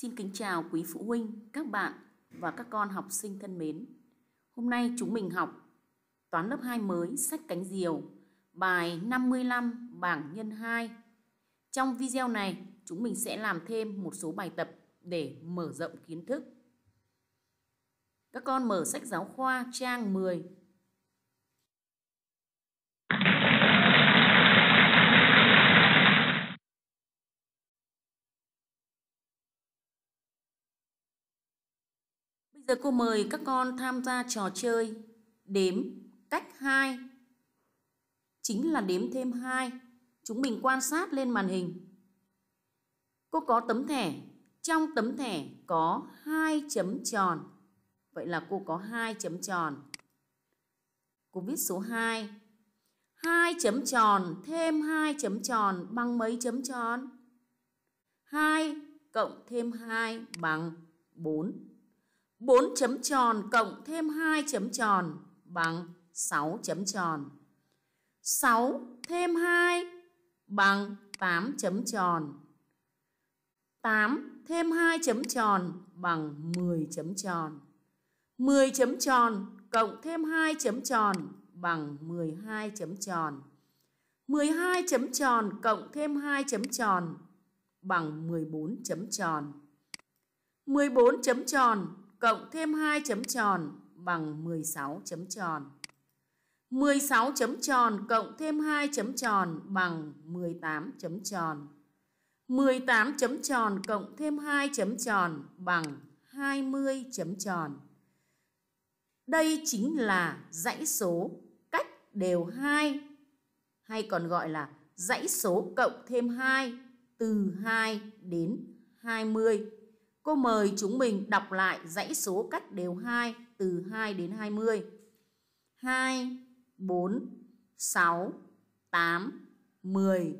Xin kính chào quý phụ huynh, các bạn và các con học sinh thân mến. Hôm nay chúng mình học toán lớp 2 mới sách cánh diều, bài 55 bảng nhân 2. Trong video này, chúng mình sẽ làm thêm một số bài tập để mở rộng kiến thức. Các con mở sách giáo khoa trang 10 Giờ cô mời các con tham gia trò chơi đếm cách 2. Chính là đếm thêm 2. Chúng mình quan sát lên màn hình. Cô có tấm thẻ, trong tấm thẻ có hai chấm tròn. Vậy là cô có hai chấm tròn. Cô viết số 2. hai chấm tròn thêm hai chấm tròn bằng mấy chấm tròn? 2 cộng thêm 2 bằng 4 4 chấm tròn cộng thêm 2 chấm tròn bằng 6 chấm tròn. 6 thêm 2 bằng 8 chấm tròn. 8 thêm 2 chấm tròn bằng 10 chấm tròn. 10 chấm tròn cộng thêm 2 chấm tròn bằng 12 chấm tròn. 12 chấm tròn cộng thêm 2 chấm tròn bằng 14 chấm tròn. 14 chấm tròn cộng thêm 2 chấm tròn bằng 16 chấm tròn. 16 chấm tròn cộng thêm 2 chấm tròn bằng 18 chấm tròn. 18 chấm tròn cộng thêm 2 chấm tròn bằng 20 chấm tròn. Đây chính là dãy số cách đều 2 hay còn gọi là dãy số cộng thêm 2 từ 2 đến 20. Cô mời chúng mình đọc lại dãy số cách đều 2 từ 2 đến 20. 2, 4, 6, 8, 10,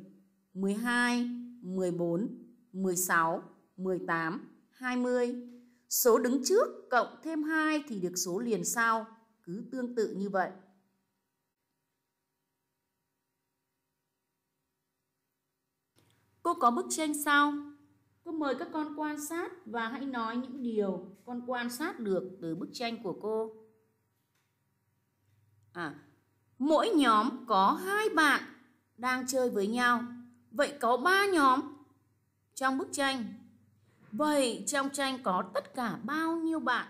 12, 14, 16, 18, 20. Số đứng trước cộng thêm 2 thì được số liền sau, cứ tương tự như vậy. Cô có bức tranh sau Cô mời các con quan sát và hãy nói những điều con quan sát được từ bức tranh của cô. À, mỗi nhóm có hai bạn đang chơi với nhau. Vậy có ba nhóm trong bức tranh. Vậy trong tranh có tất cả bao nhiêu bạn?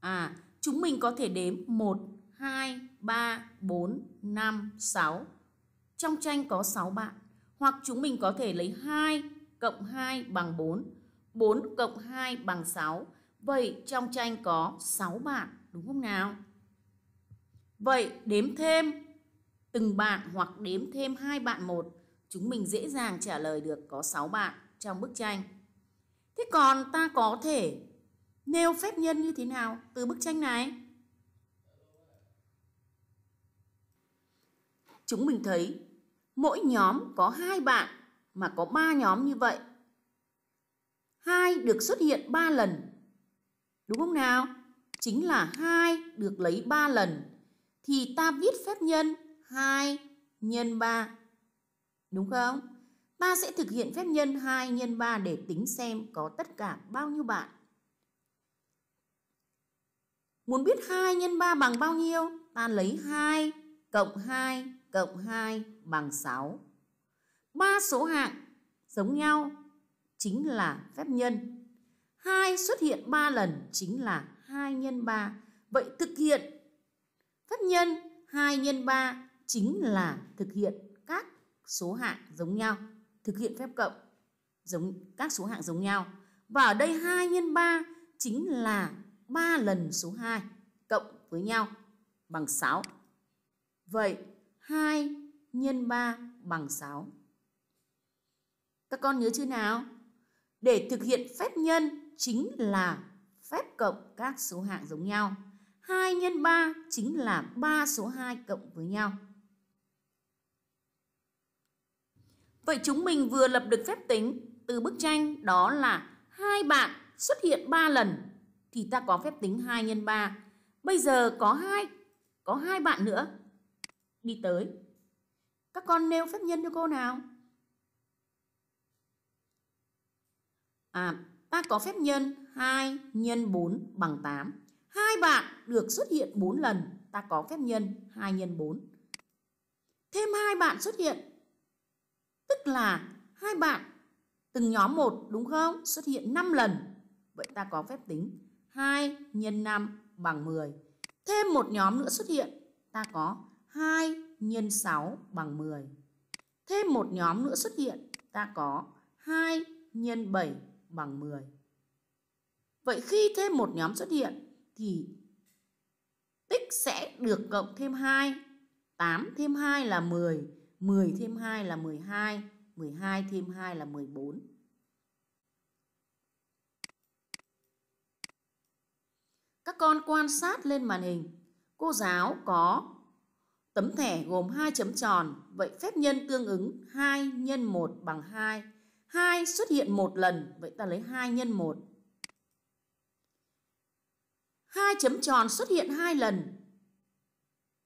À, chúng mình có thể đếm 1, 2, 3, 4, 5, 6, trong tranh có 6 bạn, hoặc chúng mình có thể lấy 2 cộng 2 bằng 4, 4 cộng 2 bằng 6. Vậy trong tranh có 6 bạn, đúng không nào? Vậy đếm thêm từng bạn hoặc đếm thêm hai bạn một, chúng mình dễ dàng trả lời được có 6 bạn trong bức tranh. Thế còn ta có thể nêu phép nhân như thế nào từ bức tranh này? chúng mình thấy mỗi nhóm có hai bạn mà có ba nhóm như vậy. Hai được xuất hiện ba lần. Đúng không nào? Chính là hai được lấy ba lần thì ta viết phép nhân 2 nhân 3. Đúng không? Ta sẽ thực hiện phép nhân 2 nhân 3 để tính xem có tất cả bao nhiêu bạn. Muốn biết 2 nhân 3 bằng bao nhiêu? Ta lấy 2 cộng 2 cộng 2 bằng 6. Ba số hạng giống nhau chính là phép nhân. 2 xuất hiện 3 lần chính là 2 nhân 3. Vậy thực hiện phép nhân 2 nhân 3 chính là thực hiện các số hạng giống nhau, thực hiện phép cộng giống các số hạng giống nhau. Và ở đây 2 nhân 3 chính là 3 lần số 2 cộng với nhau bằng 6. Vậy 2 nhân 3 bằng 6. Các con nhớ chưa nào? Để thực hiện phép nhân chính là phép cộng các số hạng giống nhau. 2 nhân 3 chính là 3 số 2 cộng với nhau. Vậy chúng mình vừa lập được phép tính từ bức tranh đó là hai bạn xuất hiện 3 lần thì ta có phép tính 2 nhân 3. Bây giờ có hai có hai bạn nữa đi tới. Các con nêu phép nhân cho cô nào. À, ta có phép nhân 2 nhân 4 bằng 8. Hai bạn được xuất hiện 4 lần, ta có phép nhân 2 nhân 4. Thêm hai bạn xuất hiện. Tức là hai bạn từng nhóm một đúng không? Xuất hiện 5 lần. Vậy ta có phép tính 2 nhân 5 bằng 10. Thêm một nhóm nữa xuất hiện, ta có 2 nhân 6 bằng 10. Thêm một nhóm nữa xuất hiện, ta có 2 nhân 7 bằng 10. Vậy khi thêm một nhóm xuất hiện thì tích sẽ được cộng thêm 2. 8 thêm 2 là 10, 10 thêm 2 là 12, 12 thêm 2 là 14. Các con quan sát lên màn hình, cô giáo có Tấm thẻ gồm hai chấm tròn, vậy phép nhân tương ứng 2 nhân 1 bằng 2. 2 xuất hiện một lần, vậy ta lấy 2 nhân 1. Hai chấm tròn xuất hiện hai lần.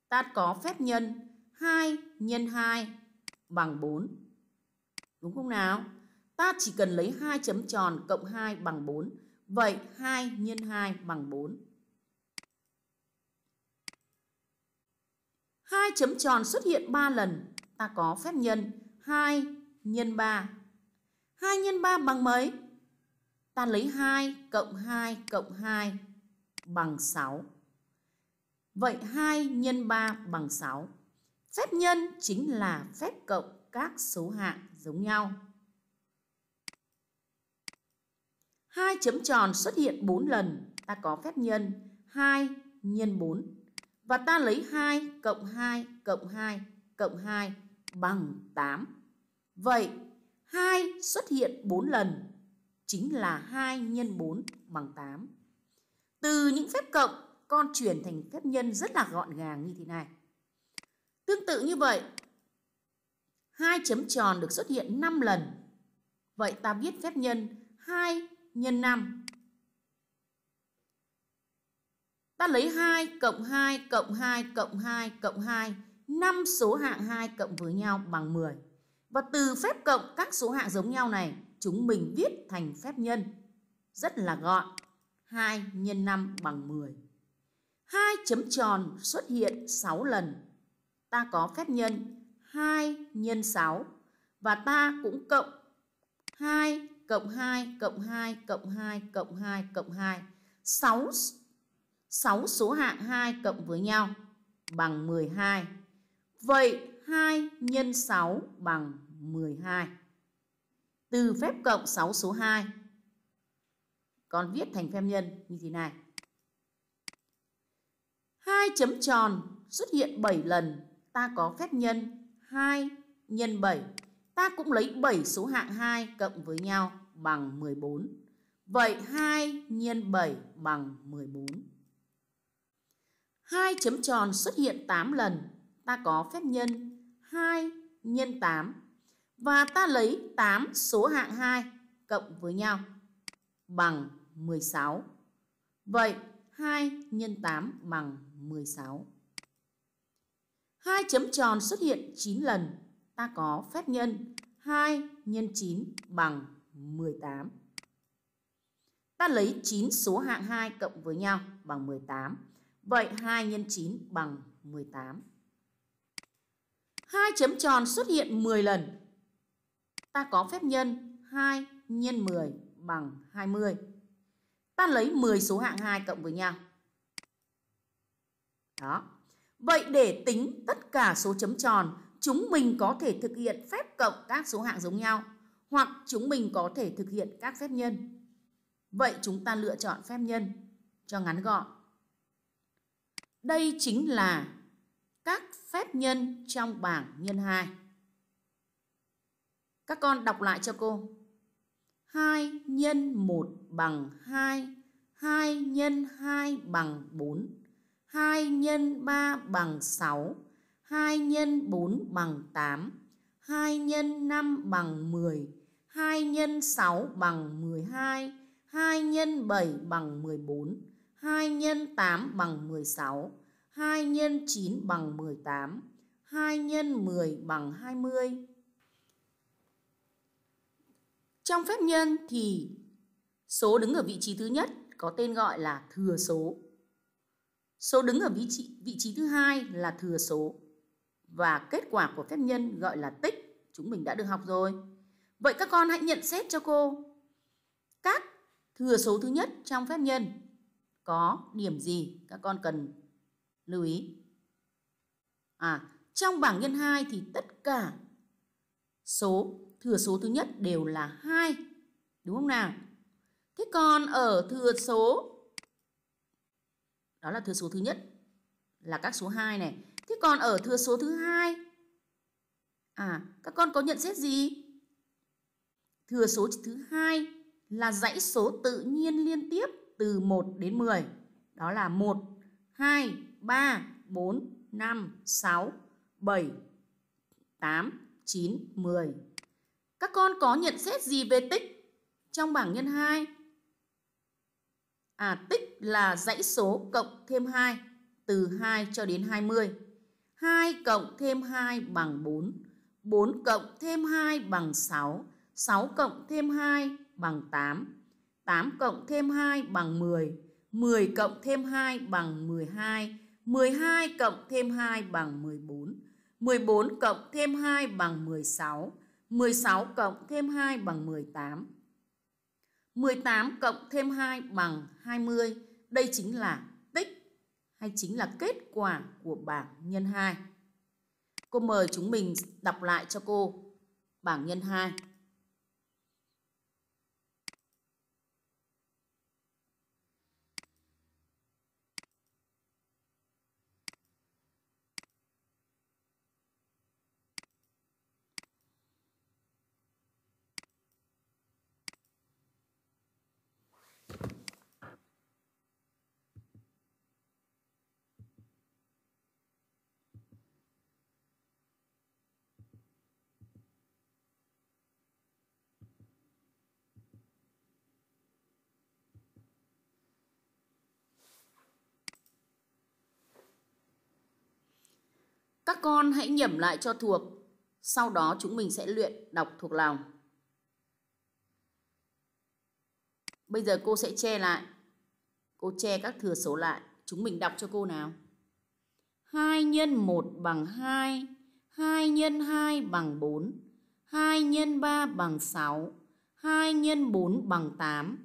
Ta có phép nhân 2 nhân 2 bằng 4. Đúng không nào? Ta chỉ cần lấy hai chấm tròn cộng 2 bằng 4. Vậy 2 nhân 2 bằng 4. Hai chấm tròn xuất hiện 3 lần, ta có phép nhân 2 nhân 3. 2 nhân 3 bằng mấy? Ta lấy 2 cộng 2 cộng 2 bằng 6. Vậy 2 nhân 3 bằng 6. Phép nhân chính là phép cộng các số hạng giống nhau. Hai chấm tròn xuất hiện 4 lần, ta có phép nhân 2 nhân 4 và ta lấy 2 cộng 2 cộng 2 cộng 2 bằng 8. Vậy 2 xuất hiện 4 lần chính là 2 nhân 4 bằng 8. Từ những phép cộng con chuyển thành phép nhân rất là gọn gàng như thế này. Tương tự như vậy, hai chấm tròn được xuất hiện 5 lần. Vậy ta viết phép nhân 2 nhân 5 Ta lấy 2 cộng 2 cộng 2 cộng 2 cộng 2, 5 số hạng 2 cộng với nhau bằng 10. Và từ phép cộng các số hạng giống nhau này, chúng mình viết thành phép nhân. Rất là gọn. 2 x 5 bằng 10. Hai chấm tròn xuất hiện 6 lần. Ta có phép nhân 2 x 6 và ta cũng cộng 2 cộng 2 cộng 2 cộng 2 cộng 2 cộng 2 6 6 số hạng 2 cộng với nhau bằng 12. Vậy 2 nhân 6 bằng 12. Từ phép cộng 6 số 2 con viết thành phép nhân như thế này. Hai chấm tròn xuất hiện 7 lần, ta có phép nhân 2 nhân 7. Ta cũng lấy 7 số hạng 2 cộng với nhau bằng 14. Vậy 2 nhân 7 bằng 14. 2 chấm tròn xuất hiện 8 lần. Ta có phép nhân 2 nhân 8. Và ta lấy 8 số hạng 2 cộng với nhau bằng 16. Vậy 2 nhân 8 bằng 16. Hai chấm tròn xuất hiện 9 lần. Ta có phép nhân 2 nhân 9 bằng 18. Ta lấy 9 số hạng 2 cộng với nhau bằng 18. Vậy 2 nhân 9 bằng 18. Hai chấm tròn xuất hiện 10 lần. Ta có phép nhân 2 nhân 10 bằng 20. Ta lấy 10 số hạng 2 cộng với nhau. Đó. Vậy để tính tất cả số chấm tròn, chúng mình có thể thực hiện phép cộng các số hạng giống nhau hoặc chúng mình có thể thực hiện các phép nhân. Vậy chúng ta lựa chọn phép nhân cho ngắn gọn. Đây chính là các phép nhân trong bảng nhân 2. Các con đọc lại cho cô. 2 nhân 1 bằng 2, 2 nhân 2 bằng 4, 2 nhân 3 bằng 6, 2 nhân 4 bằng 8, 2 nhân 5 bằng 10, 2 nhân 6 bằng 12, 2 nhân 7 bằng 14, 2 nhân 8 bằng 16, 2 nhân 9 bằng 18, 2 nhân 10 bằng 20. Trong phép nhân thì số đứng ở vị trí thứ nhất có tên gọi là thừa số. Số đứng ở vị trí, vị trí thứ hai là thừa số. Và kết quả của phép nhân gọi là tích, chúng mình đã được học rồi. Vậy các con hãy nhận xét cho cô các thừa số thứ nhất trong phép nhân có điểm gì các con cần lưu ý. À, trong bảng nhân 2 thì tất cả số thừa số thứ nhất đều là 2. Đúng không nào? Thế còn ở thừa số đó là thừa số thứ nhất là các số 2 này. Thế còn ở thừa số thứ hai à các con có nhận xét gì? Thừa số thứ hai là dãy số tự nhiên liên tiếp từ 1 đến 10. Đó là 1, 2, 3, 4, 5, 6, 7, 8, 9, 10. Các con có nhận xét gì về tích trong bảng nhân 2? À, tích là dãy số cộng thêm 2, từ 2 cho đến 20. 2 cộng thêm 2 bằng 4, 4 cộng thêm 2 bằng 6, 6 cộng thêm 2 bằng 8, 8 cộng thêm 2 bằng 10. 10 cộng thêm 2 bằng 12. 12 cộng thêm 2 bằng 14. 14 cộng thêm 2 bằng 16. 16 cộng thêm 2 bằng 18. 18 cộng thêm 2 bằng 20. Đây chính là tích hay chính là kết quả của bảng nhân 2. Cô mời chúng mình đọc lại cho cô bảng nhân 2. Các con hãy nhẩm lại cho thuộc, sau đó chúng mình sẽ luyện đọc thuộc lòng. Bây giờ cô sẽ che lại. Cô che các thừa số lại, chúng mình đọc cho cô nào. 2 nhân 1 bằng 2, 2 nhân 2 bằng 4, 2 nhân 3 bằng 6, 2 nhân 4 bằng 8,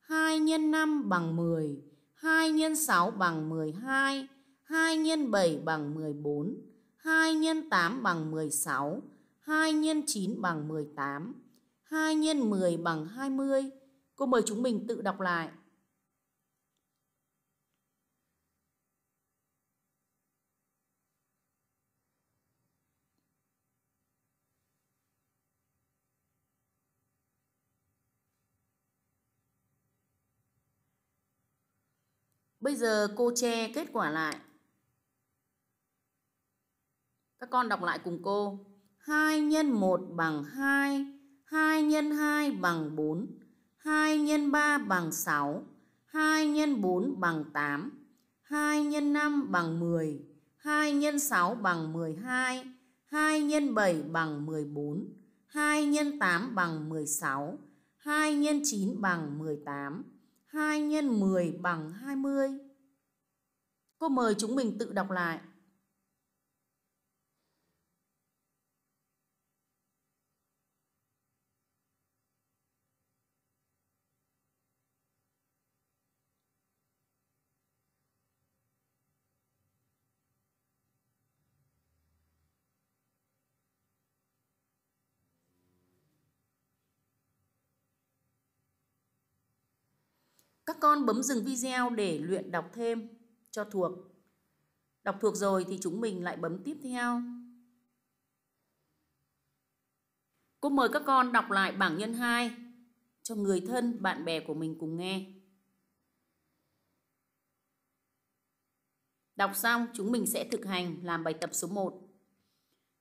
2 nhân 5 bằng 10, 2 nhân 6 bằng 12, 2 nhân 7 bằng 14, 2 x 8 bằng 16, 2 x 9 bằng 18, 2 x 10 bằng 20. Cô mời chúng mình tự đọc lại. Bây giờ cô che kết quả lại. Các con đọc lại cùng cô. 2 nhân 1 bằng 2, 2 nhân 2 bằng 4, 2 nhân 3 bằng 6, 2 nhân 4 bằng 8, 2 nhân 5 bằng 10, 2 nhân 6 bằng 12, 2 nhân 7 bằng 14, 2 nhân 8 bằng 16, 2 nhân 9 bằng 18, 2 nhân 10 bằng 20. Cô mời chúng mình tự đọc lại. con bấm dừng video để luyện đọc thêm cho thuộc. Đọc thuộc rồi thì chúng mình lại bấm tiếp theo. Cô mời các con đọc lại bảng nhân 2 cho người thân, bạn bè của mình cùng nghe. Đọc xong chúng mình sẽ thực hành làm bài tập số 1.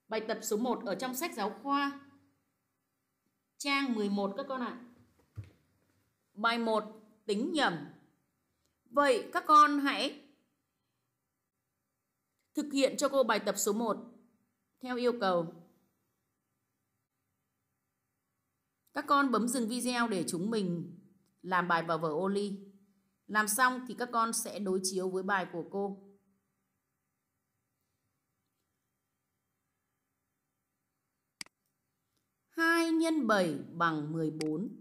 Bài tập số 1 ở trong sách giáo khoa trang 11 các con ạ. À. Bài 1 tính nhầm. Vậy các con hãy thực hiện cho cô bài tập số 1 theo yêu cầu. Các con bấm dừng video để chúng mình làm bài vào vở ô ly. Làm xong thì các con sẽ đối chiếu với bài của cô. Hai nhân 7 bằng 14.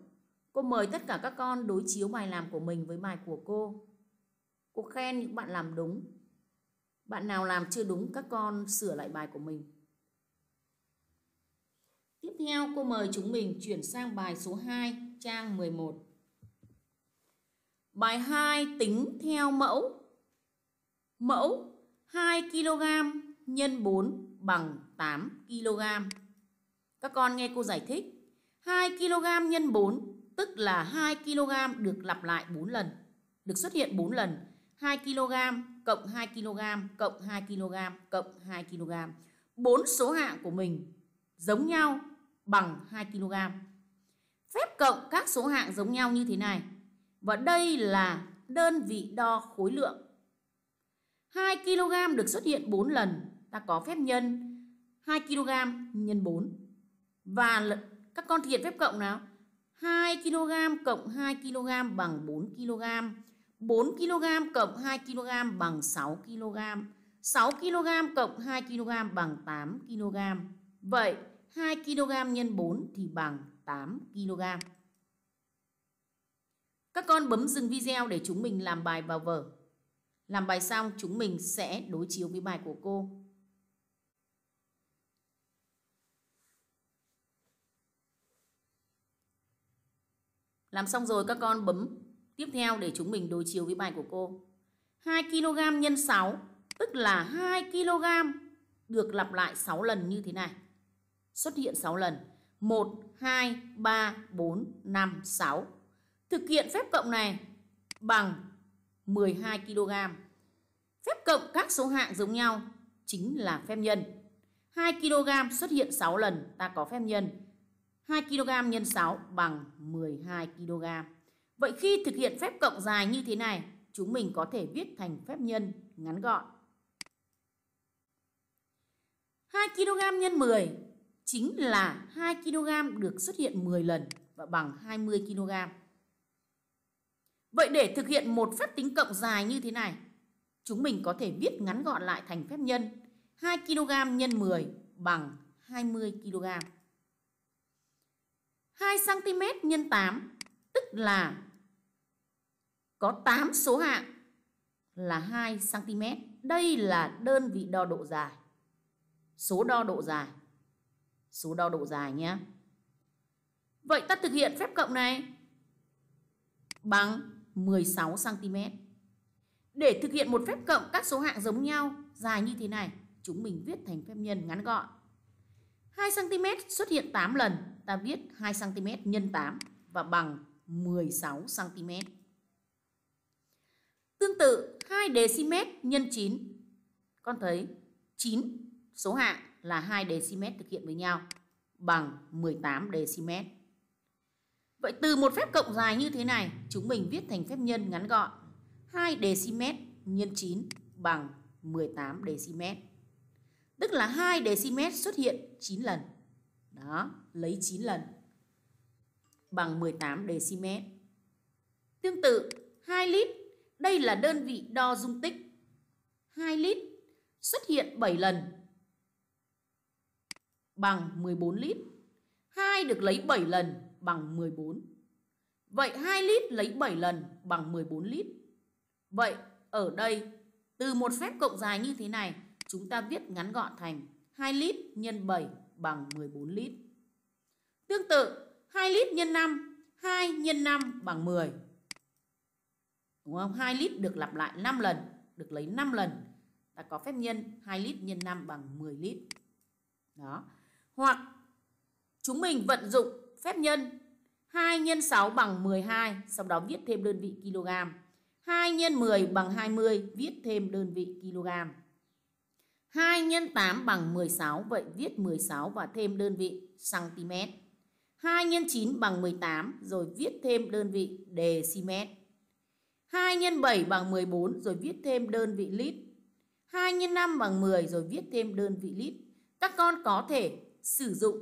Cô mời tất cả các con đối chiếu bài làm của mình với bài của cô. Cô khen những bạn làm đúng. Bạn nào làm chưa đúng các con sửa lại bài của mình. Tiếp theo cô mời chúng mình chuyển sang bài số 2 trang 11. Bài 2 tính theo mẫu. Mẫu 2 kg nhân 4 bằng 8 kg. Các con nghe cô giải thích. 2 kg nhân 4 tức là 2 kg được lặp lại 4 lần, được xuất hiện 4 lần. 2 kg cộng 2 kg cộng 2 kg cộng 2 kg. Bốn số hạng của mình giống nhau bằng 2 kg. Phép cộng các số hạng giống nhau như thế này. Và đây là đơn vị đo khối lượng. 2 kg được xuất hiện 4 lần, ta có phép nhân 2 kg nhân 4. Và các con thực hiện phép cộng nào? 2 kg cộng 2 kg bằng 4 kg. 4 kg cộng 2 kg bằng 6 kg. 6 kg cộng 2 kg bằng 8 kg. Vậy 2 kg nhân 4 thì bằng 8 kg. Các con bấm dừng video để chúng mình làm bài vào vở. Làm bài xong chúng mình sẽ đối chiếu với bài của cô. Làm xong rồi các con bấm tiếp theo để chúng mình đối chiếu với bài của cô. 2 kg nhân 6 tức là 2 kg được lặp lại 6 lần như thế này. Xuất hiện 6 lần. 1 2 3 4 5 6. Thực hiện phép cộng này bằng 12 kg. Phép cộng các số hạng giống nhau chính là phép nhân. 2 kg xuất hiện 6 lần ta có phép nhân. 2 kg x 6 bằng 12 kg. Vậy khi thực hiện phép cộng dài như thế này, chúng mình có thể viết thành phép nhân ngắn gọn. 2 kg nhân 10 chính là 2 kg được xuất hiện 10 lần và bằng 20 kg. Vậy để thực hiện một phép tính cộng dài như thế này, chúng mình có thể viết ngắn gọn lại thành phép nhân 2 kg nhân 10 bằng 20 kg. 2cm x 8 tức là có 8 số hạng là 2cm. Đây là đơn vị đo độ dài. Số đo độ dài. Số đo độ dài nhé. Vậy ta thực hiện phép cộng này bằng 16cm. Để thực hiện một phép cộng các số hạng giống nhau dài như thế này, chúng mình viết thành phép nhân ngắn gọn. 2cm xuất hiện 8 lần, ta viết 2 cm nhân 8 và bằng 16 cm. Tương tự 2 dm nhân 9. Con thấy 9 số hạng là 2 dm thực hiện với nhau bằng 18 dm. Vậy từ một phép cộng dài như thế này, chúng mình viết thành phép nhân ngắn gọn. 2 dm nhân 9 bằng 18 dm. Tức là 2 dm xuất hiện 9 lần. Đó, lấy 9 lần bằng 18 decimet. Tương tự 2 lít, đây là đơn vị đo dung tích. 2 lít xuất hiện 7 lần bằng 14 lít. 2 được lấy 7 lần bằng 14. Vậy 2 lít lấy 7 lần bằng 14 lít. Vậy ở đây từ một phép cộng dài như thế này, chúng ta viết ngắn gọn thành 2 lít nhân 7 bằng 14 lít. Tương tự, 2 lít nhân 5, 2 nhân 5 bằng 10. Đúng không? 2 lít được lặp lại 5 lần, được lấy 5 lần. Ta có phép nhân 2 lít nhân 5 bằng 10 lít. Đó. Hoặc chúng mình vận dụng phép nhân 2 nhân 6 bằng 12, sau đó viết thêm đơn vị kg. 2 nhân 10 bằng 20, viết thêm đơn vị kg. 2 x 8 bằng 16, vậy viết 16 và thêm đơn vị cm. 2 x 9 bằng 18, rồi viết thêm đơn vị decimet. 2 x 7 bằng 14, rồi viết thêm đơn vị lít. 2 x 5 bằng 10, rồi viết thêm đơn vị lít. Các con có thể sử dụng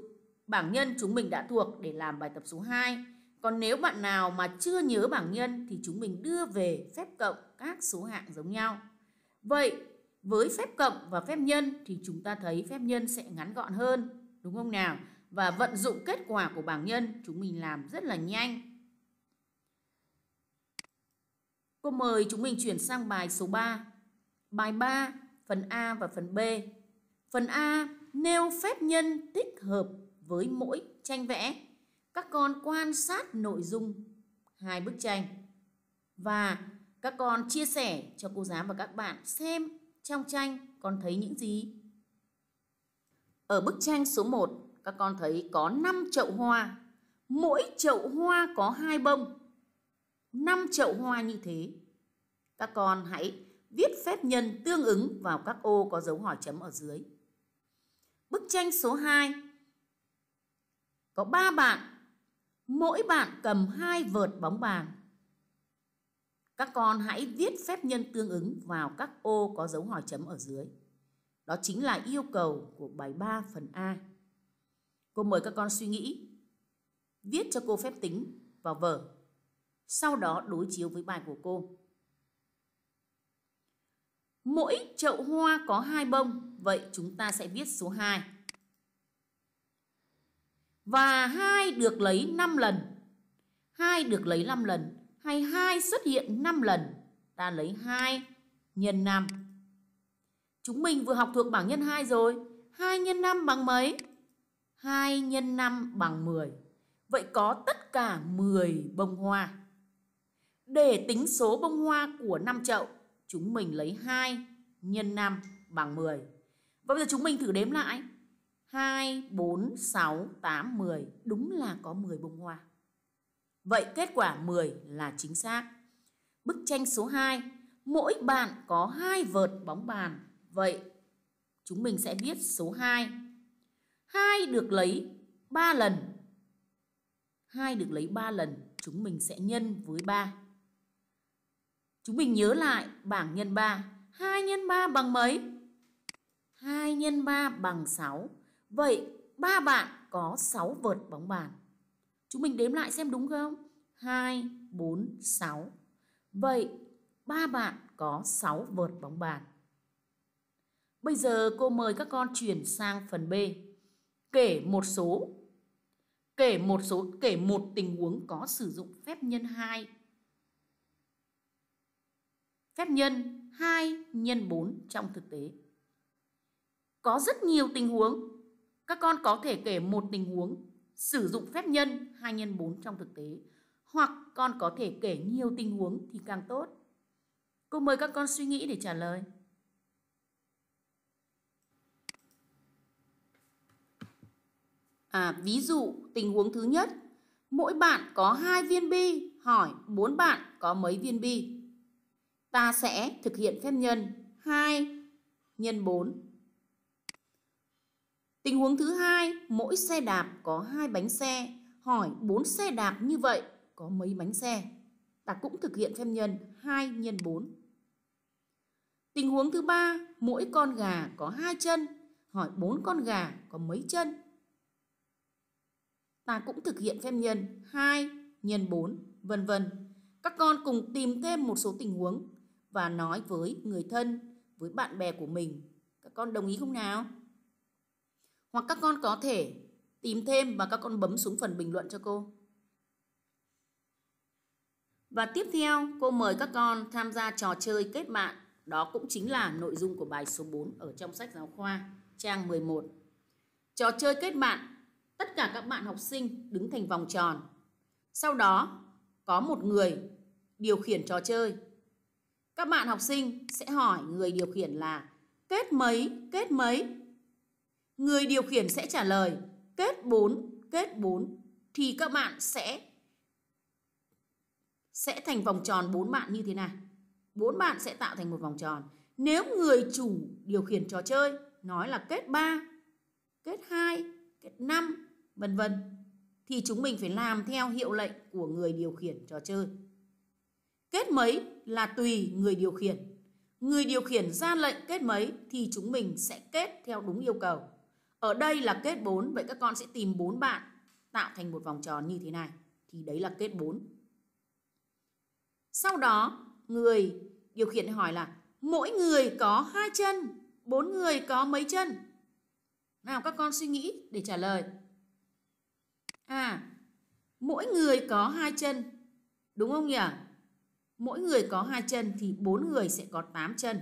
bảng nhân chúng mình đã thuộc để làm bài tập số 2. Còn nếu bạn nào mà chưa nhớ bảng nhân thì chúng mình đưa về phép cộng các số hạng giống nhau. Vậy với phép cộng và phép nhân thì chúng ta thấy phép nhân sẽ ngắn gọn hơn, đúng không nào? Và vận dụng kết quả của bảng nhân chúng mình làm rất là nhanh. Cô mời chúng mình chuyển sang bài số 3. Bài 3, phần A và phần B. Phần A nêu phép nhân tích hợp với mỗi tranh vẽ. Các con quan sát nội dung hai bức tranh và các con chia sẻ cho cô giáo và các bạn xem trong tranh con thấy những gì? Ở bức tranh số 1, các con thấy có 5 chậu hoa. Mỗi chậu hoa có hai bông. 5 chậu hoa như thế. Các con hãy viết phép nhân tương ứng vào các ô có dấu hỏi chấm ở dưới. Bức tranh số 2 có 3 bạn, mỗi bạn cầm hai vợt bóng bàn. Các con hãy viết phép nhân tương ứng vào các ô có dấu hỏi chấm ở dưới. Đó chính là yêu cầu của bài 3 phần A. Cô mời các con suy nghĩ, viết cho cô phép tính vào vở, sau đó đối chiếu với bài của cô. Mỗi chậu hoa có hai bông, vậy chúng ta sẽ viết số 2. Và hai được lấy 5 lần. hai được lấy 5 lần hay 2 xuất hiện 5 lần, ta lấy 2 nhân 5. Chúng mình vừa học thuộc bảng nhân 2 rồi. 2 nhân 5 bằng mấy? 2 nhân 5 bằng 10. Vậy có tất cả 10 bông hoa. Để tính số bông hoa của năm chậu, chúng mình lấy 2 nhân 5 bằng 10. Và bây giờ chúng mình thử đếm lại. 2, 4, 6, 8, 10. Đúng là có 10 bông hoa. Vậy kết quả 10 là chính xác. Bức tranh số 2, mỗi bạn có hai vợt bóng bàn. Vậy chúng mình sẽ viết số 2. 2 được lấy 3 lần. 2 được lấy 3 lần, chúng mình sẽ nhân với 3. Chúng mình nhớ lại bảng nhân 3. 2 nhân 3 bằng mấy? 2 nhân 3 bằng 6. Vậy ba bạn có 6 vợt bóng bàn. Chúng mình đếm lại xem đúng không? 2, 4, 6. Vậy ba bạn có 6 vợt bóng bàn. Bây giờ cô mời các con chuyển sang phần B. Kể một số kể một số kể một tình huống có sử dụng phép nhân 2. Phép nhân 2 nhân 4 trong thực tế. Có rất nhiều tình huống. Các con có thể kể một tình huống sử dụng phép nhân 2 nhân 4 trong thực tế hoặc con có thể kể nhiều tình huống thì càng tốt. Cô mời các con suy nghĩ để trả lời. À, ví dụ tình huống thứ nhất, mỗi bạn có hai viên bi, hỏi bốn bạn có mấy viên bi. Ta sẽ thực hiện phép nhân 2 nhân 4 Tình huống thứ hai, mỗi xe đạp có hai bánh xe. Hỏi bốn xe đạp như vậy có mấy bánh xe? Ta cũng thực hiện phép nhân 2 nhân 4. Tình huống thứ ba, mỗi con gà có hai chân. Hỏi bốn con gà có mấy chân? Ta cũng thực hiện phép nhân 2 nhân 4, vân vân. Các con cùng tìm thêm một số tình huống và nói với người thân, với bạn bè của mình. Các con đồng ý không nào? Hoặc các con có thể tìm thêm và các con bấm xuống phần bình luận cho cô. Và tiếp theo, cô mời các con tham gia trò chơi kết bạn. Đó cũng chính là nội dung của bài số 4 ở trong sách giáo khoa, trang 11. Trò chơi kết bạn, tất cả các bạn học sinh đứng thành vòng tròn. Sau đó, có một người điều khiển trò chơi. Các bạn học sinh sẽ hỏi người điều khiển là kết mấy, kết mấy Người điều khiển sẽ trả lời kết 4, kết 4 thì các bạn sẽ sẽ thành vòng tròn bốn bạn như thế này. Bốn bạn sẽ tạo thành một vòng tròn. Nếu người chủ điều khiển trò chơi nói là kết 3, kết 2, kết 5, vân vân thì chúng mình phải làm theo hiệu lệnh của người điều khiển trò chơi. Kết mấy là tùy người điều khiển. Người điều khiển ra lệnh kết mấy thì chúng mình sẽ kết theo đúng yêu cầu. Ở đây là kết 4, vậy các con sẽ tìm 4 bạn tạo thành một vòng tròn như thế này. Thì đấy là kết 4. Sau đó, người điều khiển hỏi là mỗi người có hai chân, bốn người có mấy chân? Nào các con suy nghĩ để trả lời. À, mỗi người có hai chân, đúng không nhỉ? Mỗi người có hai chân thì bốn người sẽ có 8 chân.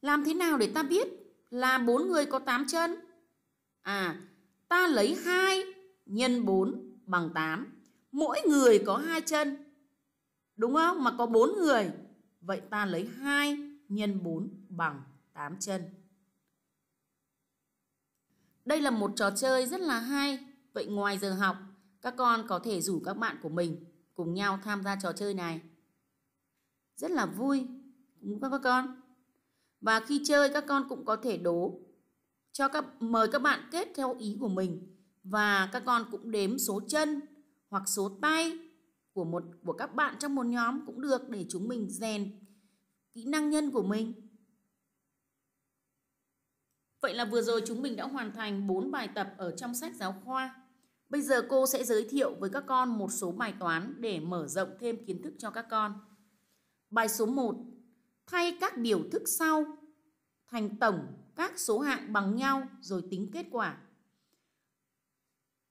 Làm thế nào để ta biết là bốn người có tám chân? À, ta lấy 2 nhân 4 bằng 8. Mỗi người có hai chân. Đúng không? Mà có bốn người. Vậy ta lấy 2 nhân 4 bằng 8 chân. Đây là một trò chơi rất là hay. Vậy ngoài giờ học, các con có thể rủ các bạn của mình cùng nhau tham gia trò chơi này. Rất là vui, đúng không các con? Và khi chơi các con cũng có thể đố cho các mời các bạn kết theo ý của mình và các con cũng đếm số chân hoặc số tay của một của các bạn trong một nhóm cũng được để chúng mình rèn kỹ năng nhân của mình. Vậy là vừa rồi chúng mình đã hoàn thành 4 bài tập ở trong sách giáo khoa. Bây giờ cô sẽ giới thiệu với các con một số bài toán để mở rộng thêm kiến thức cho các con. Bài số 1 Thay các biểu thức sau thành tổng các số hạng bằng nhau rồi tính kết quả.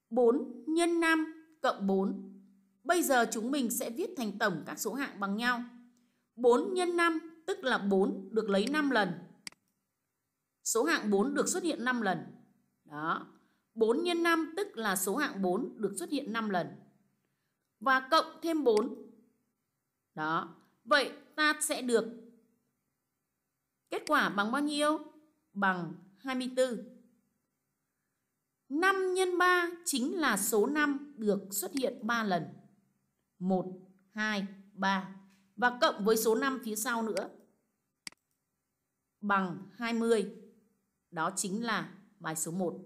4 nhân 5 cộng 4. Bây giờ chúng mình sẽ viết thành tổng các số hạng bằng nhau. 4 nhân 5 tức là 4 được lấy 5 lần. Số hạng 4 được xuất hiện 5 lần. Đó. 4 nhân 5 tức là số hạng 4 được xuất hiện 5 lần. Và cộng thêm 4. Đó. Vậy ta sẽ được Kết quả bằng bao nhiêu? Bằng 24. 5 nhân 3 chính là số 5 được xuất hiện 3 lần. 1, 2, 3. Và cộng với số 5 phía sau nữa. Bằng 20. Đó chính là bài số 1.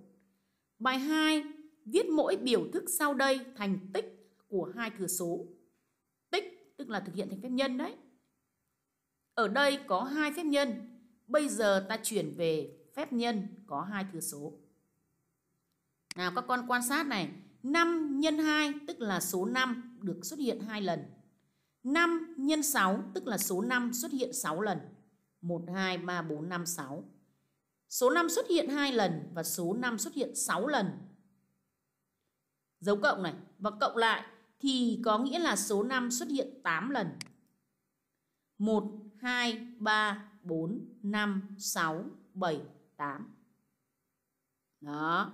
Bài 2. Viết mỗi biểu thức sau đây thành tích của hai thừa số. Tích tức là thực hiện thành phép nhân đấy. Ở đây có hai phép nhân Bây giờ ta chuyển về phép nhân có hai thừa số. Nào các con quan sát này, 5 nhân 2 tức là số 5 được xuất hiện hai lần. 5 nhân 6 tức là số 5 xuất hiện 6 lần. 1 2 3 4 5 6. Số 5 xuất hiện hai lần và số 5 xuất hiện 6 lần. Dấu cộng này và cộng lại thì có nghĩa là số 5 xuất hiện 8 lần. 1 2 3 4, 5, 6, 7, 8. Đó.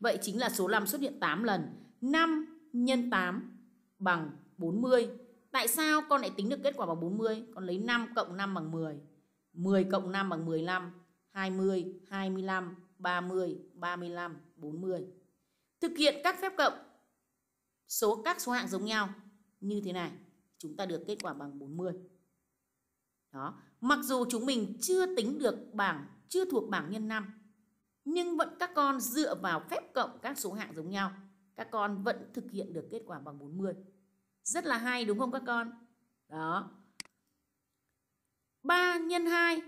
Vậy chính là số 5 xuất hiện 8 lần. 5 nhân 8 bằng 40. Tại sao con lại tính được kết quả bằng 40? Con lấy 5 cộng 5 bằng 10. 10 cộng 5 bằng 15. 20, 25, 30, 35, 40. Thực hiện các phép cộng số các số hạng giống nhau như thế này, chúng ta được kết quả bằng 40. Đó, Mặc dù chúng mình chưa tính được bảng, chưa thuộc bảng nhân năm, nhưng vẫn các con dựa vào phép cộng các số hạng giống nhau, các con vẫn thực hiện được kết quả bằng 40. Rất là hay đúng không các con? Đó. 3 nhân 2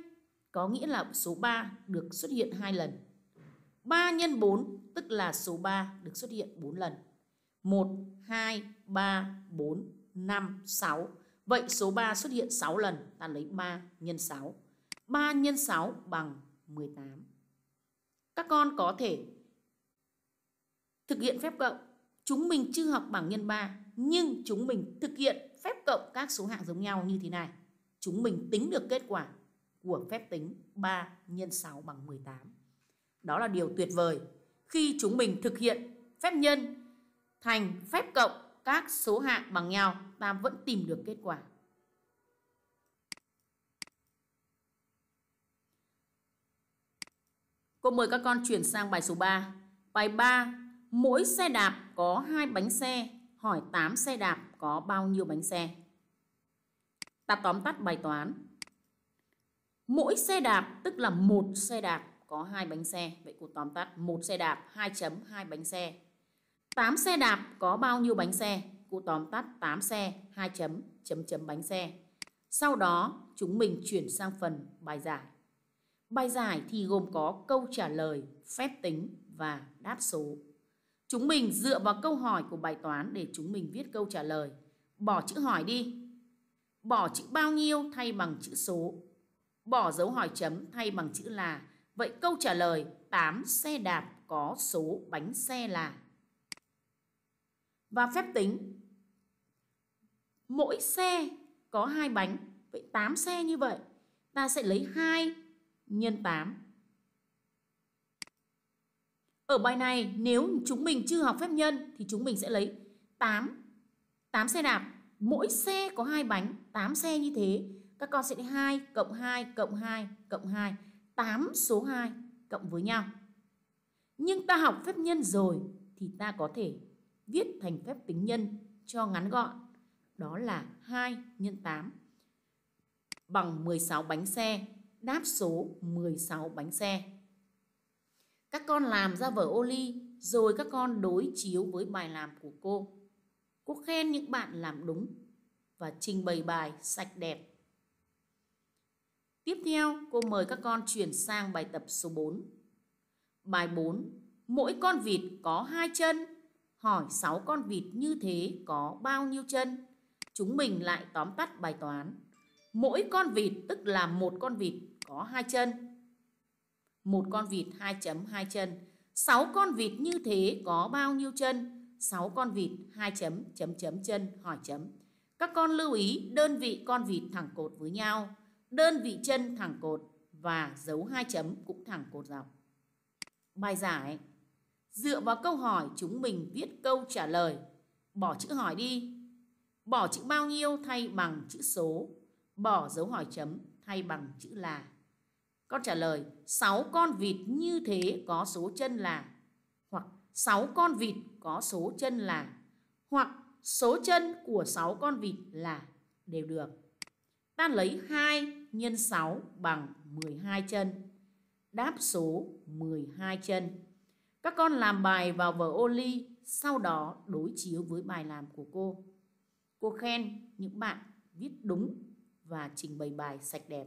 có nghĩa là số 3 được xuất hiện hai lần. 3 nhân 4 tức là số 3 được xuất hiện 4 lần. 1, 2, 3, 4, 5, 6, Vậy số 3 xuất hiện 6 lần, ta lấy 3 nhân 6. 3 nhân 6 bằng 18. Các con có thể thực hiện phép cộng. Chúng mình chưa học bảng nhân 3, nhưng chúng mình thực hiện phép cộng các số hạng giống nhau như thế này. Chúng mình tính được kết quả của phép tính 3 nhân 6 bằng 18. Đó là điều tuyệt vời khi chúng mình thực hiện phép nhân thành phép cộng các số hạng bằng nhau ta vẫn tìm được kết quả. Cô mời các con chuyển sang bài số 3. Bài 3, mỗi xe đạp có hai bánh xe, hỏi 8 xe đạp có bao nhiêu bánh xe? Ta tóm tắt bài toán. Mỗi xe đạp tức là một xe đạp có hai bánh xe, vậy cô tóm tắt một xe đạp 2 chấm 2 bánh xe 8 xe đạp có bao nhiêu bánh xe? Cụ tóm tắt 8 xe, 2 chấm, chấm chấm bánh xe. Sau đó, chúng mình chuyển sang phần bài giải. Bài giải thì gồm có câu trả lời, phép tính và đáp số. Chúng mình dựa vào câu hỏi của bài toán để chúng mình viết câu trả lời. Bỏ chữ hỏi đi. Bỏ chữ bao nhiêu thay bằng chữ số. Bỏ dấu hỏi chấm thay bằng chữ là. Vậy câu trả lời 8 xe đạp có số bánh xe là và phép tính mỗi xe có hai bánh vậy 8 xe như vậy ta sẽ lấy 2 nhân 8 ở bài này nếu chúng mình chưa học phép nhân thì chúng mình sẽ lấy 8 8 xe đạp mỗi xe có hai bánh 8 xe như thế các con sẽ lấy 2 cộng 2 cộng 2 cộng 2 8 số 2 cộng với nhau nhưng ta học phép nhân rồi thì ta có thể viết thành phép tính nhân cho ngắn gọn. Đó là 2 nhân 8 bằng 16 bánh xe, đáp số 16 bánh xe. Các con làm ra vở ô ly rồi các con đối chiếu với bài làm của cô. Cô khen những bạn làm đúng và trình bày bài sạch đẹp. Tiếp theo, cô mời các con chuyển sang bài tập số 4. Bài 4. Mỗi con vịt có hai chân hỏi sáu con vịt như thế có bao nhiêu chân? Chúng mình lại tóm tắt bài toán. Mỗi con vịt tức là một con vịt có hai chân. Một con vịt 2.2 chân. 6 con vịt như thế có bao nhiêu chân? 6 con vịt 2 chấm chấm chấm chân hỏi chấm. Các con lưu ý đơn vị con vịt thẳng cột với nhau, đơn vị chân thẳng cột và dấu hai chấm cũng thẳng cột dọc. Bài giải Dựa vào câu hỏi chúng mình viết câu trả lời. Bỏ chữ hỏi đi. Bỏ chữ bao nhiêu thay bằng chữ số. Bỏ dấu hỏi chấm thay bằng chữ là. Con trả lời sáu con vịt như thế có số chân là hoặc sáu con vịt có số chân là hoặc số chân của sáu con vịt là đều được. Ta lấy 2 nhân 6 bằng 12 chân. Đáp số 12 chân. Các con làm bài vào vở ô ly, sau đó đối chiếu với bài làm của cô. Cô khen những bạn viết đúng và trình bày bài sạch đẹp.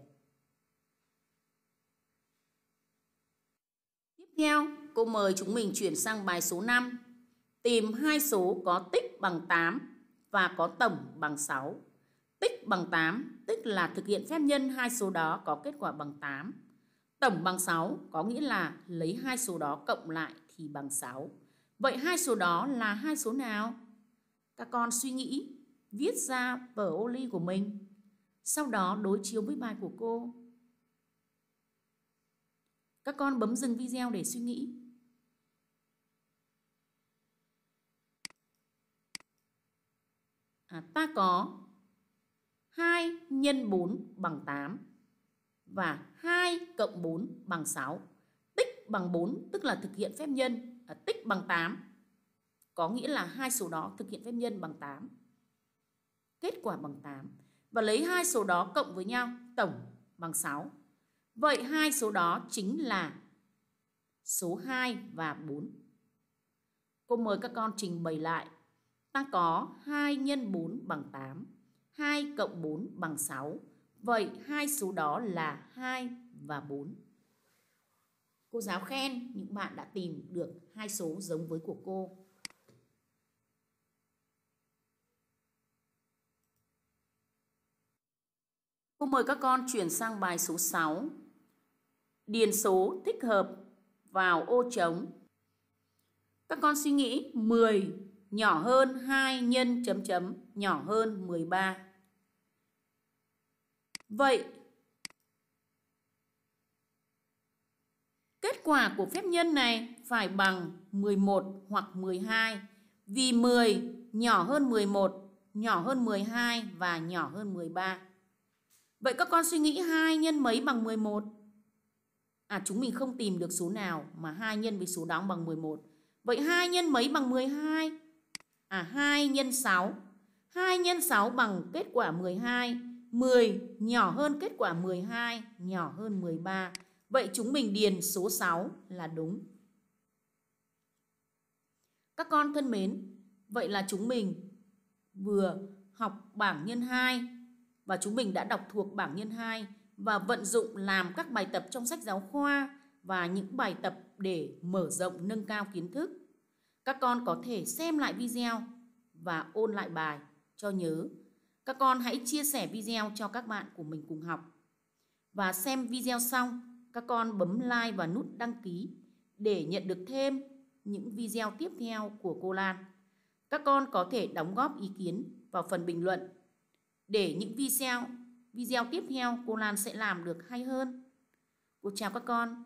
Tiếp theo, cô mời chúng mình chuyển sang bài số 5. Tìm hai số có tích bằng 8 và có tổng bằng 6. Tích bằng 8 tức là thực hiện phép nhân hai số đó có kết quả bằng 8. Tổng bằng 6 có nghĩa là lấy hai số đó cộng lại thì bằng 6. Vậy hai số đó là hai số nào? Các con suy nghĩ, viết ra vở ô ly của mình, sau đó đối chiếu với bài của cô. Các con bấm dừng video để suy nghĩ. À, ta có 2 nhân 4 bằng 8 và 2 cộng 4 bằng 6 bằng 4 tức là thực hiện phép nhân à, tích bằng 8 có nghĩa là hai số đó thực hiện phép nhân bằng 8 kết quả bằng 8 và lấy hai số đó cộng với nhau tổng bằng 6 vậy hai số đó chính là số 2 và 4 cô mời các con trình bày lại ta có 2 nhân 4 bằng 8 2 cộng 4 bằng 6 vậy hai số đó là 2 và 4 Cô giáo khen những bạn đã tìm được hai số giống với của cô. Cô mời các con chuyển sang bài số 6. Điền số thích hợp vào ô trống. Các con suy nghĩ 10 nhỏ hơn 2 nhân chấm chấm nhỏ hơn 13. Vậy Kết quả của phép nhân này phải bằng 11 hoặc 12 vì 10 nhỏ hơn 11, nhỏ hơn 12 và nhỏ hơn 13. Vậy các con suy nghĩ 2 nhân mấy bằng 11? À chúng mình không tìm được số nào mà 2 nhân với số đó bằng 11. Vậy 2 nhân mấy bằng 12? À 2 nhân 6. 2 nhân 6 bằng kết quả 12. 10 nhỏ hơn kết quả 12, nhỏ hơn 13. Vậy chúng mình điền số 6 là đúng. Các con thân mến, vậy là chúng mình vừa học bảng nhân 2 và chúng mình đã đọc thuộc bảng nhân 2 và vận dụng làm các bài tập trong sách giáo khoa và những bài tập để mở rộng nâng cao kiến thức. Các con có thể xem lại video và ôn lại bài cho nhớ. Các con hãy chia sẻ video cho các bạn của mình cùng học. Và xem video xong, các con bấm like và nút đăng ký để nhận được thêm những video tiếp theo của cô Lan. Các con có thể đóng góp ý kiến vào phần bình luận để những video video tiếp theo cô Lan sẽ làm được hay hơn. Cô chào các con.